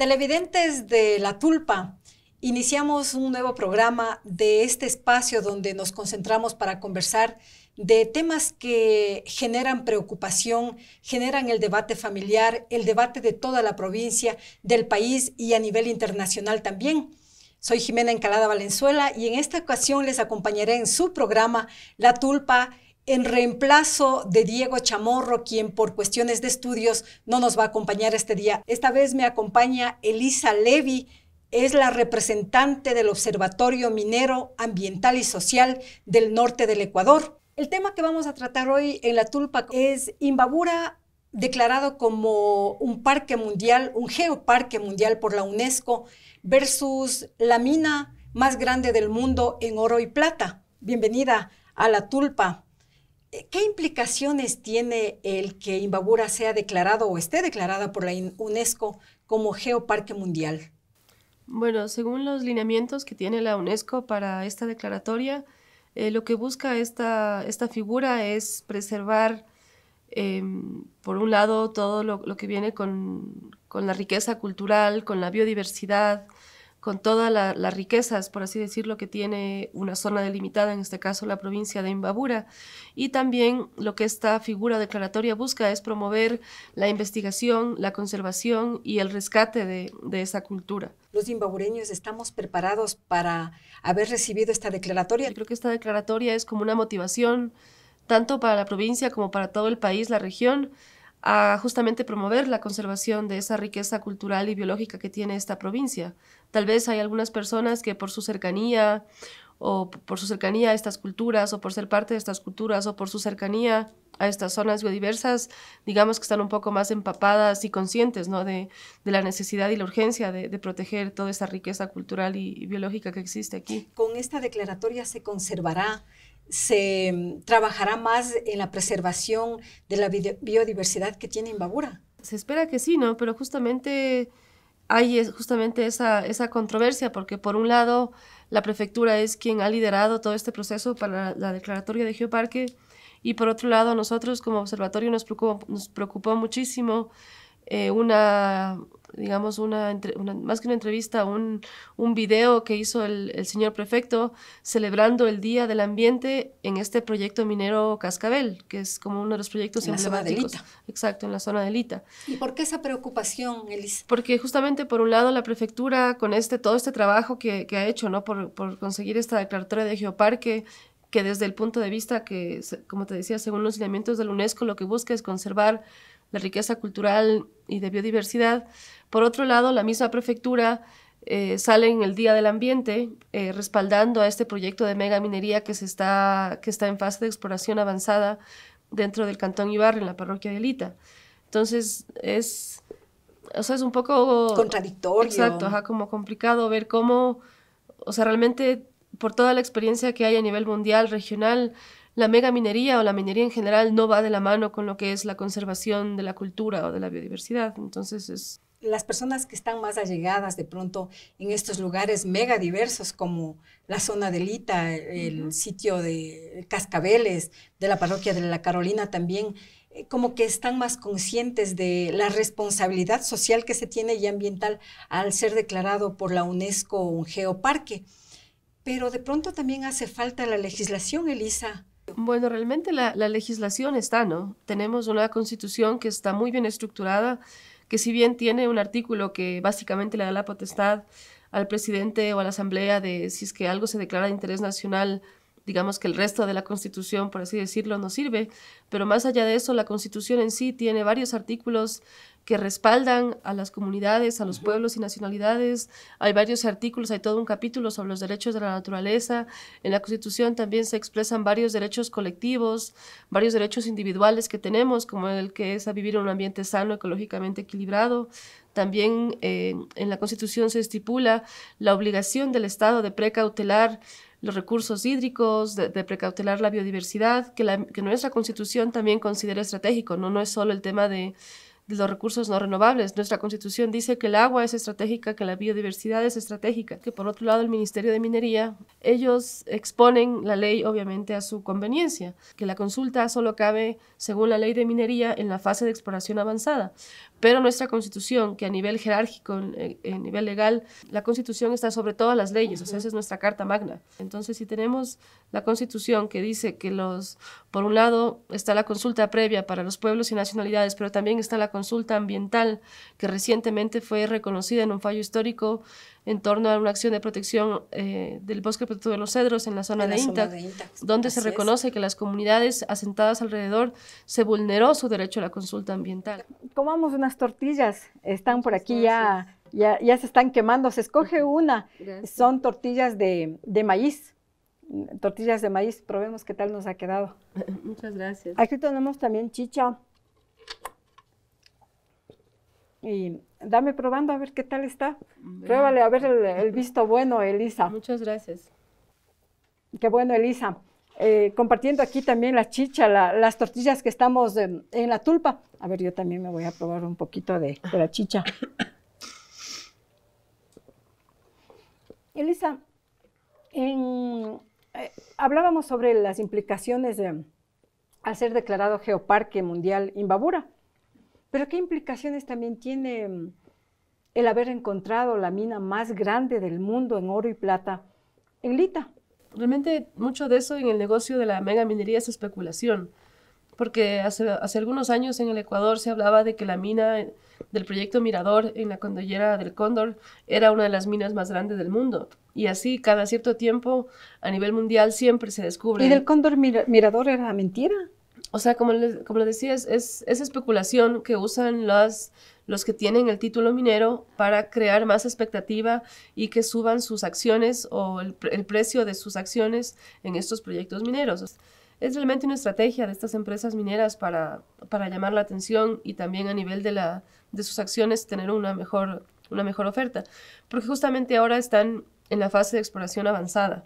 Televidentes de La Tulpa, iniciamos un nuevo programa de este espacio donde nos concentramos para conversar de temas que generan preocupación, generan el debate familiar, el debate de toda la provincia, del país y a nivel internacional también. Soy Jimena Encalada Valenzuela y en esta ocasión les acompañaré en su programa La Tulpa en reemplazo de Diego Chamorro, quien por cuestiones de estudios no nos va a acompañar este día. Esta vez me acompaña Elisa Levy, es la representante del Observatorio Minero, Ambiental y Social del Norte del Ecuador. El tema que vamos a tratar hoy en la Tulpa es Imbabura declarado como un parque mundial, un geoparque mundial por la UNESCO versus la mina más grande del mundo en oro y plata. Bienvenida a la Tulpa. ¿Qué implicaciones tiene el que Imbabura sea declarado o esté declarada por la UNESCO como Geoparque Mundial? Bueno, según los lineamientos que tiene la UNESCO para esta declaratoria, eh, lo que busca esta, esta figura es preservar, em, por un lado, todo lo, que viene con, con, la riqueza cultural, con la biodiversidad, con todas las riquezas, por así decirlo, que tiene una zona delimitada, en este caso la provincia de Imbabura. Y también lo que esta figura declaratoria busca es promover la investigación, la conservación y el rescate de, esa cultura. Los imbabureños estamos preparados para haber recibido esta declaratoria. Yo creo que esta declaratoria es como una motivación tanto para la provincia como para todo el país, la región, a justamente promover la conservación de esa riqueza cultural y biológica que tiene esta provincia. Tal vez hay algunas personas que por su cercanía o por su cercanía a estas culturas o por ser parte de estas culturas o por su cercanía a estas zonas biodiversas, digamos que están un poco más empapadas y conscientes de, la necesidad y la urgencia de, proteger toda esta riqueza cultural y, biológica que existe aquí. Con esta declaratoria se conservará se mm, trabajará más en la preservación de la biodiversidad que tiene Imbabura. Se espera que sí, ¿no? Pero justamente hay justamente esa, esa controversia, porque por un lado la prefectura es quien ha liderado todo este proceso para la, declaratoria de geoparque y por otro lado nosotros como observatorio nos preocupó, nos preocupó muchísimo eh, una, digamos, una, más que una entrevista, un, un video que hizo el, señor prefecto celebrando el Día del Ambiente en este proyecto minero Cascabel, que es como uno de los proyectos en La zona de Lita. Exacto, en la zona de Lita. ¿Y por qué esa preocupación, Elisa? Porque justamente por un lado la prefectura con este todo este trabajo que, ha hecho, ¿no? Por, conseguir esta declaratoria de geoparque que desde el punto de vista que, como te decía, según los lineamientos del la UNESCO, lo que busca es conservar la riqueza cultural y de biodiversidad. Por otro lado, la misma prefectura eh, sale en el Día del Ambiente eh, respaldando a este proyecto de mega minería que, se está, que está en fase de exploración avanzada dentro del Cantón Ibarra, en la parroquia de Elita. Entonces, es, o sea, es un poco... Contradictorio. Exacto, como complicado ver cómo, o sea, realmente por toda la experiencia que hay a nivel mundial, regional, la mega minería o la minería en general no va de la mano con lo que es la conservación de la cultura o de la biodiversidad. Entonces Las personas que están más allegadas de pronto en estos lugares mega diversos como la zona de Lita, el sitio de Cascabeles, de la parroquia de la Carolina también, eh, como que están más conscientes de la responsabilidad social que se tiene y ambiental al ser declarado por la UNESCO un geoparque. Pero de pronto también hace falta la legislación, Elisa, bueno, realmente la, legislación está, ¿no? Tenemos una constitución que está muy bien estructurada, que si bien tiene un artículo que básicamente le da la potestad al presidente o a la asamblea de si es que algo se declara de interés nacional, digamos que el resto de la constitución, por así decirlo, no sirve, pero más allá de eso, la constitución en sí tiene varios artículos que respaldan a las comunidades, a los pueblos y nacionalidades. Hay varios artículos, hay todo un capítulo sobre los derechos de la naturaleza. En la Constitución también se expresan varios derechos colectivos, varios derechos individuales que tenemos, como el que es a vivir en un ambiente sano, ecológicamente equilibrado. También eh, en la Constitución se estipula la obligación del Estado de precautelar los recursos hídricos, de, precautelar la biodiversidad, que, la, nuestra Constitución también considera estratégico, ¿no? no es solo el tema de los recursos no renovables. Nuestra constitución dice que el agua es estratégica, que la biodiversidad es estratégica, que por otro lado el Ministerio de Minería, ellos exponen la ley obviamente a su conveniencia, que la consulta solo cabe, según la ley de minería, en la fase de exploración avanzada. Pero nuestra constitución, que a nivel jerárquico, a eh, nivel legal, la constitución está sobre todas las leyes, o sea, esa es nuestra carta magna. Entonces, si tenemos la constitución que dice que los, por un lado, está la consulta previa para los pueblos y nacionalidades, pero también está la consulta ambiental, que recientemente fue reconocida en un fallo histórico en torno a una acción de protección eh, del bosque protector de los cedros en la zona, de, Inta, donde se reconoce que las comunidades asentadas alrededor se vulneró su derecho a la consulta ambiental. Comamos unas tortillas, están por aquí ya, ya, se están quemando, se escoge una, son tortillas de, de maíz tortillas de maíz, probemos qué tal nos ha quedado. Muchas gracias. Aquí tenemos también chicha, y dame probando a ver qué tal está. Pruébale a ver el, visto bueno, Elisa. Muchas gracias. Qué bueno, Elisa. Eh, compartiendo aquí también la chicha, las tortillas que estamos en, la tulpa. A ver, yo también me voy a probar un poquito de, la chicha. Elisa, eh, hablábamos sobre las implicaciones de, hacer ser declarado Geoparque Mundial Imbabura. Pero ¿qué implicaciones también tiene mm, el haber encontrado la mina más grande del mundo en oro y plata en Lita? Realmente mucho de eso en el negocio de la mega minería es especulación, porque hace, algunos años en el Ecuador se hablaba de que la mina eh, del proyecto Mirador en la condollera del Cóndor era una de las minas más grandes del mundo. Y así, cada cierto tiempo, a nivel mundial siempre se descubre. ¿Y del Cóndor Mirador era mentira? o sea, como les, como decía, es, especulación que usan los que tienen el título minero para crear más expectativa y que suban sus acciones o el, precio de sus acciones en estos proyectos mineros. Es realmente una estrategia de estas empresas mineras para, llamar la atención y también a nivel de, sus acciones tener una mejor, oferta. Porque justamente ahora están en la fase de exploración avanzada.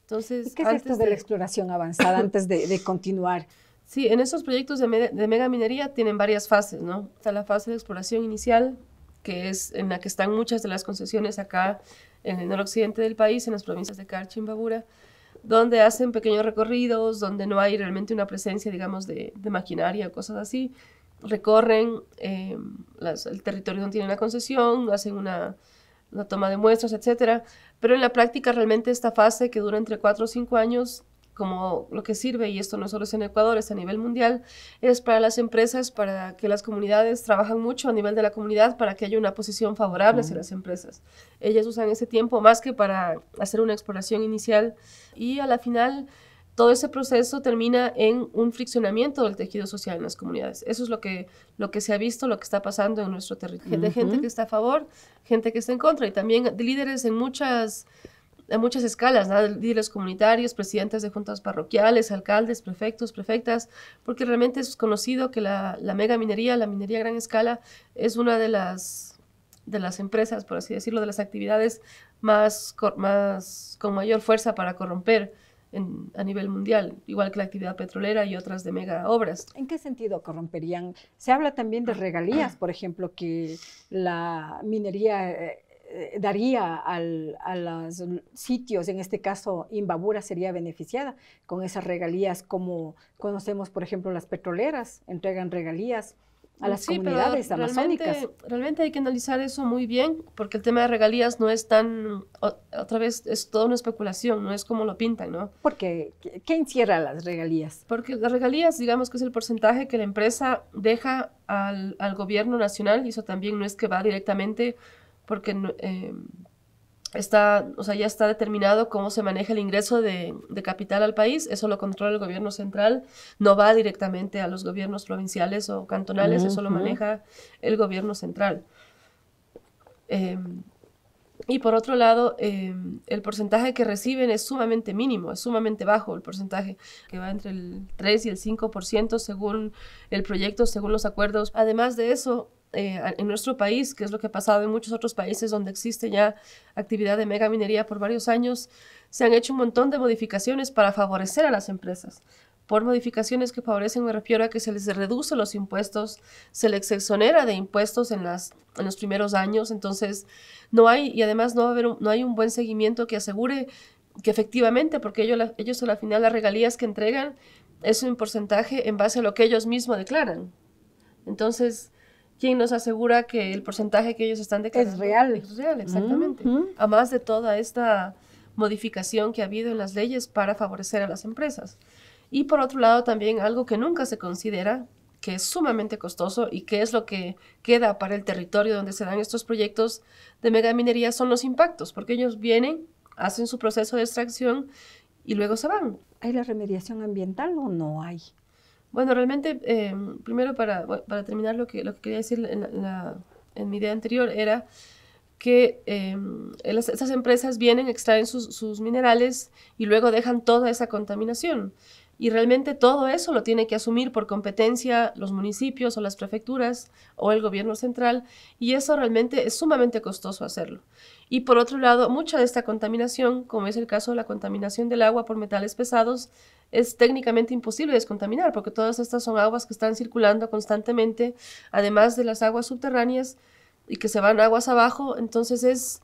Entonces, ¿Qué es de, la exploración avanzada antes de continuar? Sí, en esos proyectos de, mega minería tienen varias fases, ¿no? Está la fase de exploración inicial, que es en la que están muchas de las concesiones acá en el noroccidente del país, en las provincias de Carchimbabura, donde hacen pequeños recorridos, donde no hay realmente una presencia, digamos, de, maquinaria o cosas así. Recorren eh, el territorio donde tienen la concesión, hacen una, toma de muestras, etcétera. Pero en la práctica realmente esta fase que dura entre cuatro o cinco años como lo que sirve, y esto no solo es en Ecuador, es a nivel mundial, es para las empresas, para que las comunidades trabajan mucho a nivel de la comunidad para que haya una posición favorable hacia las empresas. Ellas usan ese tiempo más que para hacer una exploración inicial y a la final todo ese proceso termina en un friccionamiento del tejido social en las comunidades. Eso es lo que, lo que se ha visto, lo que está pasando en nuestro territorio. De gente que está a favor, gente que está en contra y también de líderes en muchas a muchas escalas, líderes comunitarios, presidentes de juntas parroquiales, alcaldes, prefectos, prefectas, porque realmente es conocido que la, la mega minería, la minería a gran escala, es una de las, de las empresas, por así decirlo, de las actividades más, con mayor fuerza para corromper a nivel mundial, igual que la actividad petrolera y otras de mega obras. ¿En qué sentido corromperían? Se habla también de regalías, por ejemplo, que la minería... Eh, eh, daría a los sitios, en este caso Imbabura sería beneficiada con esas regalías como conocemos, por ejemplo, las petroleras entregan regalías a mm, las comunidades pero realmente, Realmente hay que analizar eso muy bien, porque el tema de regalías no es tan, otra vez, es toda una especulación, no es como lo pintan, ¿no? Porque, ¿qué encierra las regalías? Porque las regalías, digamos que es el porcentaje que la empresa deja al, al gobierno nacional, y eso también no es que va directamente porque eh, está, ya está determinado cómo se maneja el ingreso de, capital al país, eso lo controla el gobierno central, no va directamente a los gobiernos provinciales o cantonales, eso lo maneja el gobierno central. Em, y por otro lado, em, el porcentaje que reciben es sumamente mínimo, es sumamente bajo el porcentaje, que va entre el 3 y el 5% según el proyecto, según los acuerdos. Además de eso, eh, en nuestro país, que es lo que ha pasado en muchos otros países donde existe ya actividad de minería por varios años, se han hecho un montón de modificaciones para favorecer a las empresas. Por modificaciones que favorecen me refiero a que se les reduce los impuestos, se les exonera de impuestos en, las, en los primeros años, entonces no hay, y además no, va a haber, no hay un buen seguimiento que asegure que efectivamente, porque ellos, ellos a la final las regalías que entregan es un porcentaje en base a lo que ellos mismos declaran. Entonces, quien nos asegura que el porcentaje que ellos están declarando es real. Es real, exactamente. A más de toda esta modificación que ha habido en las leyes para favorecer a las empresas. Y por otro lado, también algo que nunca se considera, que es sumamente costoso y que es lo que queda para el territorio donde se dan estos proyectos de megaminería, son los impactos, porque ellos vienen, hacen su proceso de extracción y luego se van. ¿Hay la remediación ambiental o no hay? Bueno, realmente, em, primero para, terminar, lo que, lo que quería decir en, la, mi idea anterior era que em, esas empresas vienen, extraen sus, sus, minerales y luego dejan toda esa contaminación. Y realmente todo eso lo tiene que asumir por competencia los municipios o las prefecturas o el gobierno central y eso realmente es sumamente costoso hacerlo. Y por otro lado, mucha de esta contaminación, como es el caso de la contaminación del agua por metales pesados, es técnicamente imposible descontaminar, porque todas estas son aguas que están circulando constantemente, además de las aguas subterráneas y que se van aguas abajo, entonces es,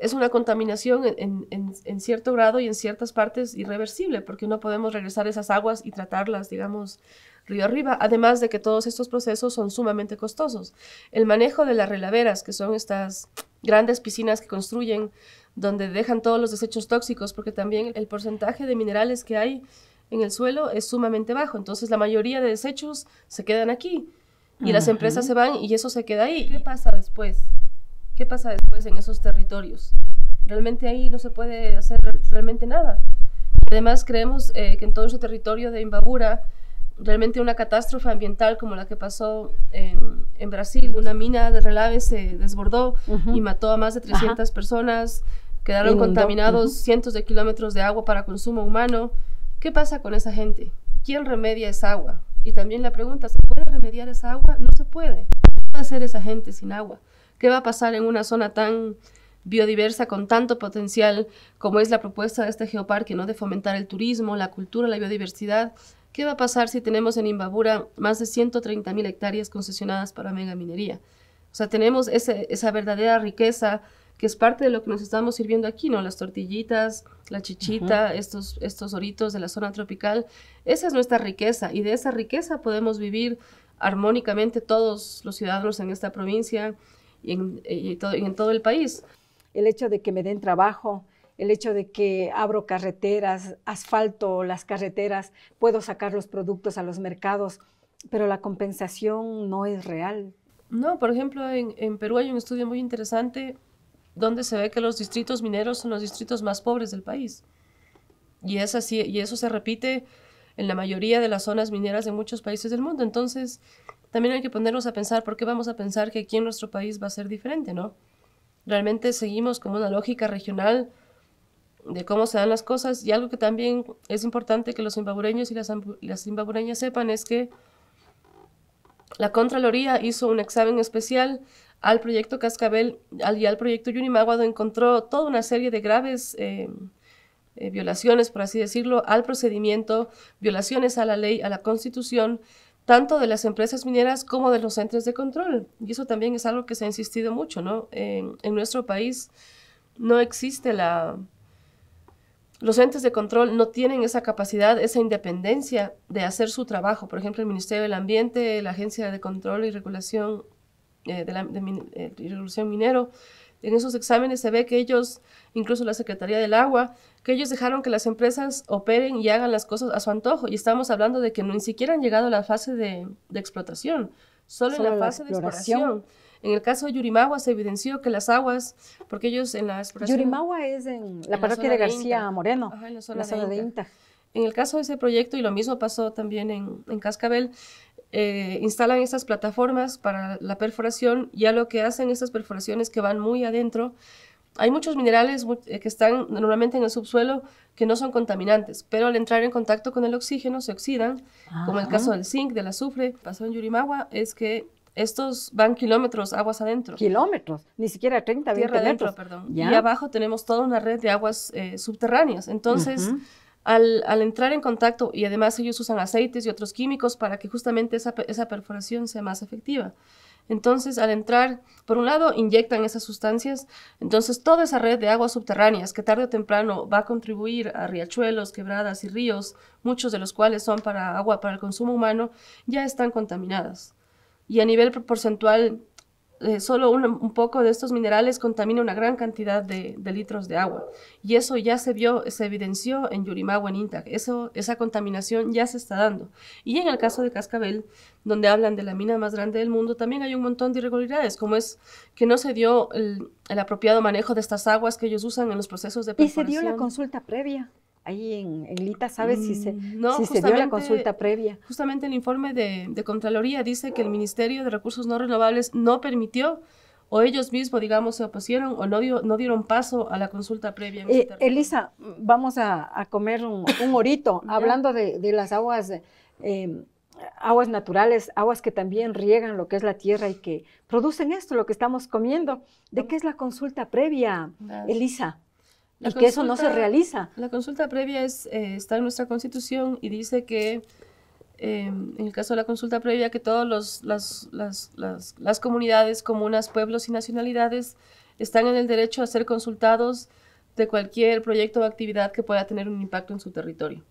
es una contaminación en, en cierto grado y en ciertas partes irreversible, porque no podemos regresar esas aguas y tratarlas, digamos, río arriba, además de que todos estos procesos son sumamente costosos. El manejo de las relaveras, que son estas grandes piscinas que construyen, donde dejan todos los desechos tóxicos, porque también el porcentaje de minerales que hay en el suelo es sumamente bajo. Entonces la mayoría de desechos se quedan aquí y las empresas se van y eso se queda ahí. ¿Qué pasa después? ¿Qué pasa después en esos territorios? Realmente ahí no se puede hacer realmente nada. Además creemos eh, que en todo ese territorio de Imbabura realmente una catástrofe ambiental como la que pasó en, Brasil. Una mina de relave se desbordó y mató a más de 300 personas. Quedaron contaminados cientos de kilómetros de agua para consumo humano. ¿Qué pasa con esa gente? ¿Quién remedia esa agua? Y también la pregunta, ¿se puede remediar esa agua? No se puede. ¿Qué va a hacer esa gente sin agua? ¿Qué va a pasar en una zona tan biodiversa con tanto potencial como es la propuesta de este geoparque, ¿no? de fomentar el turismo, la cultura, la biodiversidad? ¿Qué va a pasar si tenemos en Imbabura más de 130 mil hectáreas concesionadas para megaminería? O sea, tenemos esa verdadera riqueza que es parte de lo que nos estamos sirviendo aquí, ¿no? Las tortillitas, la chichita, estos, estos oritos de la zona tropical. Esa es nuestra riqueza y de esa riqueza podemos vivir armónicamente todos los ciudadanos en esta provincia y en todo el país. El hecho de que me den trabajo, el hecho de que abro carreteras, asfalto las carreteras, puedo sacar los productos a los mercados, pero la compensación no es real. No, por ejemplo, en, Perú hay un estudio muy interesante donde se ve que los distritos mineros son los distritos más pobres del país. Y, es así, y eso se repite en la mayoría de las zonas mineras de muchos países del mundo. Entonces, también hay que ponernos a pensar por qué vamos a pensar que aquí en nuestro país va a ser diferente, ¿no? Realmente seguimos como una lógica regional de cómo se dan las cosas. Y algo que también es importante que los zimbabureños y las, las sepan es que la Contraloría hizo un examen especial al proyecto Cascabel y al proyecto Yunimáguado, encontró toda una serie de graves em, eh, violaciones, por así decirlo, al procedimiento, violaciones a la ley, a la constitución, tanto de las empresas mineras como de los centros de control. Y eso también es algo que se ha insistido mucho, ¿no? en nuestro país no existe la, los entes de control no tienen esa capacidad, esa independencia de hacer su trabajo. Por ejemplo, el Ministerio del Ambiente, la Agencia de Control y Regulación eh, de, la, eh, Minero, en esos exámenes se ve que ellos, incluso la Secretaría del Agua, que ellos dejaron que las empresas operen y hagan las cosas a su antojo. Y estamos hablando de que ni siquiera han llegado a la fase de, explotación, solo, en la, fase de exploración. En el caso de Yurimagua se evidenció que las aguas, porque ellos en la exploración... Yurimagua es en la parroquia de García Moreno, en la zona, de, Inta. En el caso de ese proyecto, y lo mismo pasó también en, Cascabel, eh, instalan estas plataformas para la perforación, ya lo que hacen estas perforaciones que van muy adentro, hay muchos minerales eh, que están normalmente en el subsuelo que no son contaminantes, pero al entrar en contacto con el oxígeno se oxidan, como el caso ah. del zinc, del azufre. Pasó en Yurimagua, es que estos van kilómetros aguas adentro. Kilómetros, ni siquiera 30, 20 Adentro, perdón. Y abajo tenemos toda una red de aguas eh, subterráneas. Entonces, al, entrar en contacto, y además ellos usan aceites y otros químicos para que justamente esa, esa perforación sea más efectiva. Entonces, al entrar, por un lado, inyectan esas sustancias, entonces toda esa red de aguas subterráneas que tarde o temprano va a contribuir a riachuelos, quebradas y ríos, muchos de los cuales son para agua para el consumo humano, ya están contaminadas y a nivel porcentual eh, solo un, poco de estos minerales contamina una gran cantidad de, litros de agua. Y eso ya se vio, se evidenció en Yurimagua, en Intac. Eso, esa contaminación ya se está dando. Y en el caso de Cascabel, donde hablan de la mina más grande del mundo, también hay un montón de irregularidades, como es que no se dio el, el apropiado manejo de estas aguas que ellos usan en los procesos de perforación. Y se dio la consulta previa ahí en, Lita, ¿sabes si se, mm, dio la consulta previa? Justamente el informe de, Contraloría dice que el Ministerio de Recursos No Renovables no permitió o ellos mismos, digamos, se opusieron o no, dieron paso a la consulta previa. Eh, este Elisa, vamos a, comer un, un orito hablando de, las aguas. Em, aguas naturales, aguas que también riegan lo que es la tierra y que producen esto, lo que estamos comiendo. ¿De qué es la consulta previa, Elisa? y que eso no se realiza. La consulta previa es, eh, está en nuestra constitución y dice que, em, en el caso de la consulta previa, que todas las, las comunidades, comunas, pueblos y nacionalidades están en el derecho a ser consultados de cualquier proyecto o actividad que pueda tener un impacto en su territorio.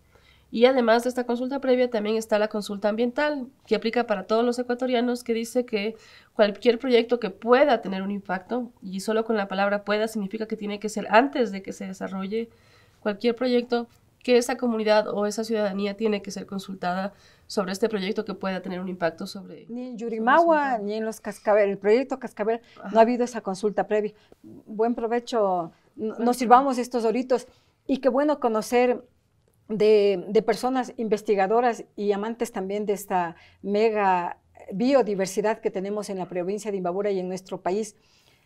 Y además de esta consulta previa también está la consulta ambiental, que aplica para todos los ecuatorianos, que dice que cualquier proyecto que pueda tener un impacto, y solo con la palabra pueda significa que tiene que ser antes de que se desarrolle cualquier proyecto, que esa comunidad o esa ciudadanía tiene que ser consultada sobre este proyecto que pueda tener un impacto sobre... Ni en Yurimagua, ni en los Cascabel, el proyecto Cascabel, no ha habido esa consulta previa. Buen provecho, nos sirvamos estos oritos y qué bueno conocer de, personas investigadoras y amantes también de esta mega biodiversidad que tenemos en la provincia de Imbabura y en nuestro país,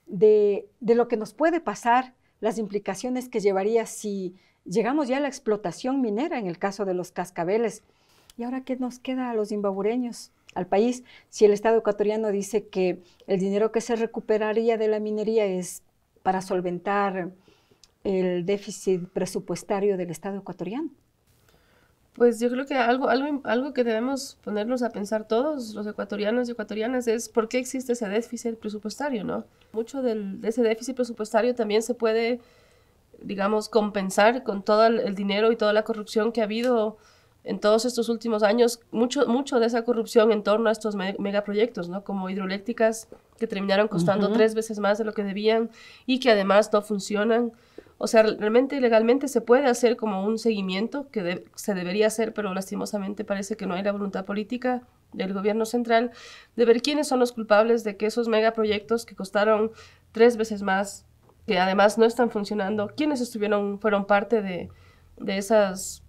de, de lo que nos puede pasar, las implicaciones que llevaría si llegamos ya a la explotación minera en el caso de los cascabeles. ¿Y ahora qué nos queda a los imbabureños, al país, si el Estado ecuatoriano dice que el dinero que se recuperaría de la minería es para solventar el déficit presupuestario del Estado ecuatoriano? Pues yo creo que algo, algo, algo que debemos ponernos a pensar todos, los ecuatorianos y ecuatorianas, es por qué existe ese déficit presupuestario, ¿no? Mucho de ese déficit presupuestario también se puede, digamos, compensar con todo el dinero y toda la corrupción que ha habido en todos estos últimos años, mucho, mucho de esa corrupción en torno a estos megaproyectos, ¿no? Como hidroeléctricas que terminaron costando tres veces más de lo que debían y que además no funcionan. O sea, realmente ilegalmente se puede hacer como un seguimiento que se debería hacer, pero lastimosamente parece que no hay la voluntad política del gobierno central de ver quiénes son los culpables de que esos megaproyectos que costaron tres veces más, que además no están funcionando, quiénes estuvieron, fueron parte de, esas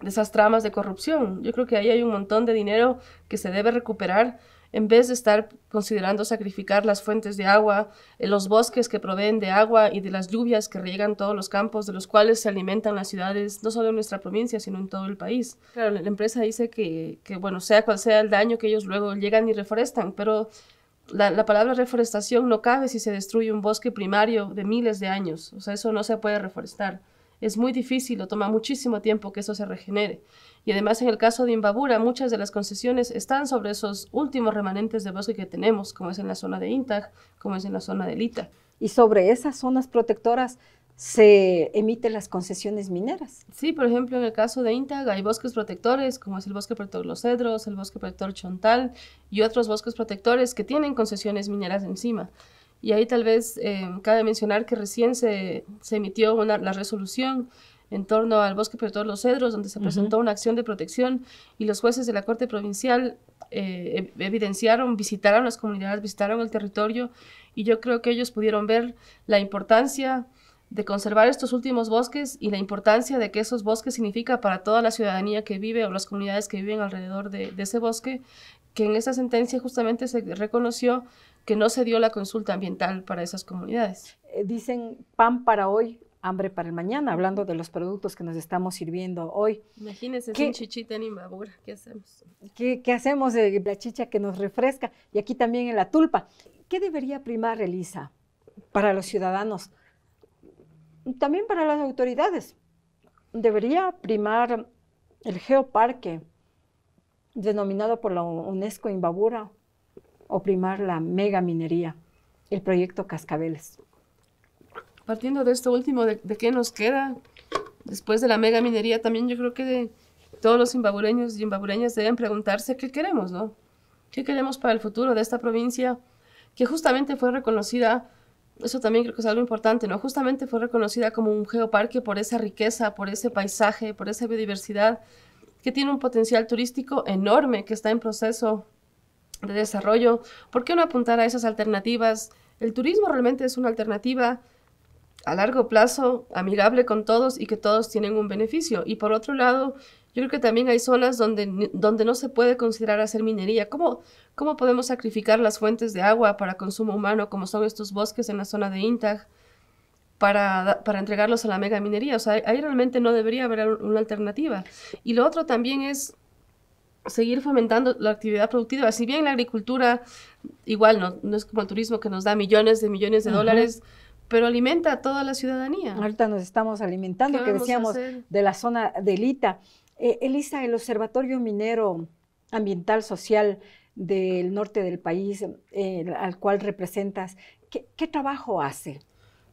de esas tramas de corrupción. Yo creo que ahí hay un montón de dinero que se debe recuperar en vez de estar considerando sacrificar las fuentes de agua, eh, los bosques que proveen de agua y de las lluvias que riegan todos los campos, de los cuales se alimentan las ciudades, no solo en nuestra provincia, sino en todo el país. Claro, la empresa dice que, que bueno, sea cual sea el daño que ellos luego llegan y reforestan, pero la, la, palabra reforestación no cabe si se destruye un bosque primario de miles de años, o sea, eso no se puede reforestar. Es muy difícil o toma muchísimo tiempo que eso se regenere. Y además en el caso de Imbabura, muchas de las concesiones están sobre esos últimos remanentes de bosque que tenemos, como es en la zona de Intag, como es en la zona de Lita. Y sobre esas zonas protectoras se emiten las concesiones mineras. Sí, por ejemplo, en el caso de Intag hay bosques protectores, como es el bosque protector Los Cedros, el bosque protector Chontal y otros bosques protectores que tienen concesiones mineras encima. Y ahí tal vez eh, cabe mencionar que recién se, emitió una, la resolución en torno al bosque todos Los Cedros, donde se presentó una acción de protección y los jueces de la Corte Provincial eh, evidenciaron, visitaron las comunidades, visitaron el territorio y yo creo que ellos pudieron ver la importancia de conservar estos últimos bosques y la importancia de que esos bosques significa para toda la ciudadanía que vive o las comunidades que viven alrededor de ese bosque, que en esa sentencia justamente se reconoció que no se dio la consulta ambiental para esas comunidades. Eh, dicen pan para hoy, hambre para el mañana, hablando de los productos que nos estamos sirviendo hoy. Imagínense ¿Qué, sin chichita en Imbabura, ¿qué hacemos? qué hacemos de la chicha que nos refresca? Y aquí también en la tulpa. ¿Qué debería primar, Elisa, para los ciudadanos? También para las autoridades. Debería primar el geoparque, denominado por la UNESCO Imbabura, o primar la minería, el proyecto Cascabeles. Partiendo de esto último, ¿de, qué nos queda? Después de la mega minería, también yo creo que todos los imbabureños y zimbabureñas deben preguntarse qué queremos, ¿no? ¿Qué queremos para el futuro de esta provincia que justamente fue reconocida, eso también creo que es algo importante, ¿no? Justamente fue reconocida como un geoparque por esa riqueza, por ese paisaje, por esa biodiversidad, que tiene un potencial turístico enorme que está en proceso de desarrollo. ¿Por qué no apuntar a esas alternativas? El turismo realmente es una alternativa a largo plazo, amigable con todos y que todos tienen un beneficio. Y por otro lado, yo creo que también hay zonas donde, donde no se puede considerar hacer minería. ¿Cómo, ¿Cómo podemos sacrificar las fuentes de agua para consumo humano, como son estos bosques en la zona de Intag, para, para entregarlos a la mega minería? O sea, ahí realmente no debería haber una alternativa. Y lo otro también es seguir fomentando la actividad productiva. Si bien la agricultura, igual no, es como el turismo que nos da millones de millones de dólares, pero alimenta a toda la ciudadanía. Ahorita nos estamos alimentando, que decíamos, de la zona de Lita. Eh, Elisa, el Observatorio Minero Ambiental Social del norte del país, eh, al cual representas, ¿qué, trabajo hace?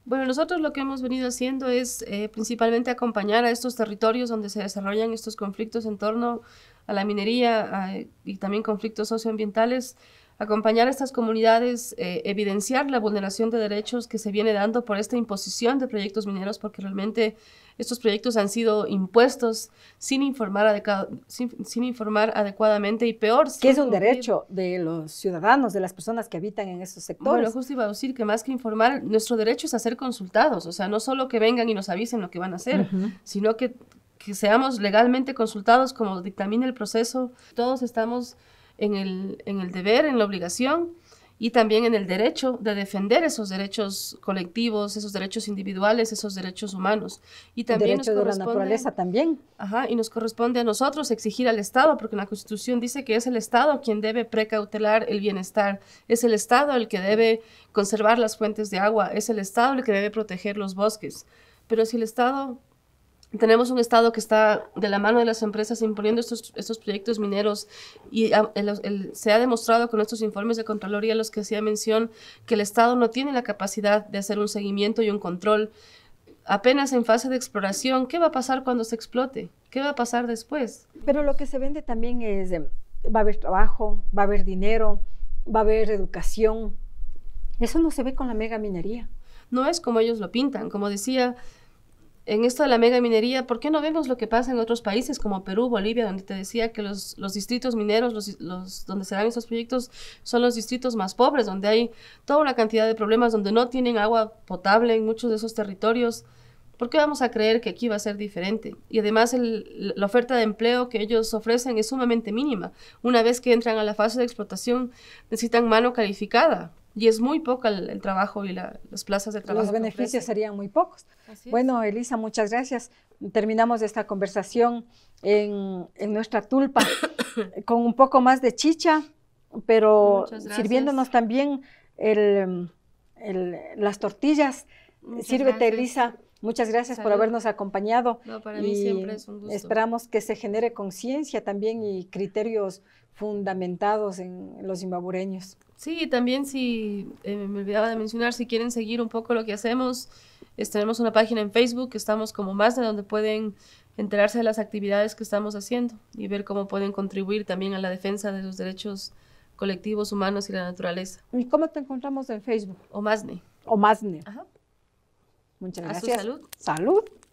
Bueno, nosotros lo que hemos venido haciendo es eh, principalmente acompañar a estos territorios donde se desarrollan estos conflictos en torno a la minería y también conflictos socioambientales, acompañar a estas comunidades, eh, evidenciar la vulneración de derechos que se viene dando por esta imposición de proyectos mineros, porque realmente estos proyectos han sido impuestos sin informar, sin, informar adecuadamente y peor. Que es un derecho de los ciudadanos, de las personas que habitan en esos sectores. Bueno, justo iba a decir que más que informar, nuestro derecho es a ser consultados, o sea, no solo que vengan y nos avisen lo que van a hacer, sino que que seamos legalmente consultados como dictamine el proceso. Todos estamos en el, en el deber, en la obligación y también en el derecho de defender esos derechos colectivos, esos derechos individuales, esos derechos humanos. Y también nos corresponde, de la naturaleza también. Ajá, y nos corresponde a nosotros exigir al Estado, porque la Constitución dice que es el Estado quien debe precautelar el bienestar, es el Estado el que debe conservar las fuentes de agua, es el Estado el que debe proteger los bosques. Pero si el Estado tenemos un Estado que está de la mano de las empresas imponiendo estos, estos proyectos mineros y ah, se ha demostrado con estos informes de Contraloría los que hacía mención que el Estado no tiene la capacidad de hacer un seguimiento y un control. Apenas en fase de exploración, ¿qué va a pasar cuando se explote? ¿Qué va a pasar después? Pero lo que se vende también es, em, va a haber trabajo, va a haber dinero, va a haber educación. Eso no se ve con la mega minería. No es como ellos lo pintan, como decía en esto de la mega minería, ¿por qué no vemos lo que pasa en otros países como Perú, Bolivia, donde te decía que los, distritos mineros, los, donde se dan esos proyectos, son los distritos más pobres, donde hay toda una cantidad de problemas, donde no tienen agua potable en muchos de esos territorios? ¿Por qué vamos a creer que aquí va a ser diferente? Y además la oferta de empleo que ellos ofrecen es sumamente mínima. Una vez que entran a la fase de explotación, necesitan mano calificada y es muy poco el, trabajo y la, las plazas de trabajo. Los beneficios serían muy pocos. Bueno, Elisa, muchas gracias. Terminamos esta conversación en, en nuestra tulpa con un poco más de chicha, pero sirviéndonos también el, las tortillas. Sírvete, Elisa Muchas gracias por habernos acompañado. No, para mí siempre es un gusto. Esperamos que se genere conciencia también y criterios fundamentados en los zimbabureños. Sí, también si eh, me olvidaba de mencionar, si quieren seguir un poco lo que hacemos, tenemos una página en Facebook, estamos como más de donde pueden enterarse de las actividades que estamos haciendo y ver cómo pueden contribuir también a la defensa de los derechos colectivos humanos y la naturaleza. ¿Y cómo te encontramos en Facebook? Omasne. Omasne. Ajá. Muchas gracias. salud. Salud.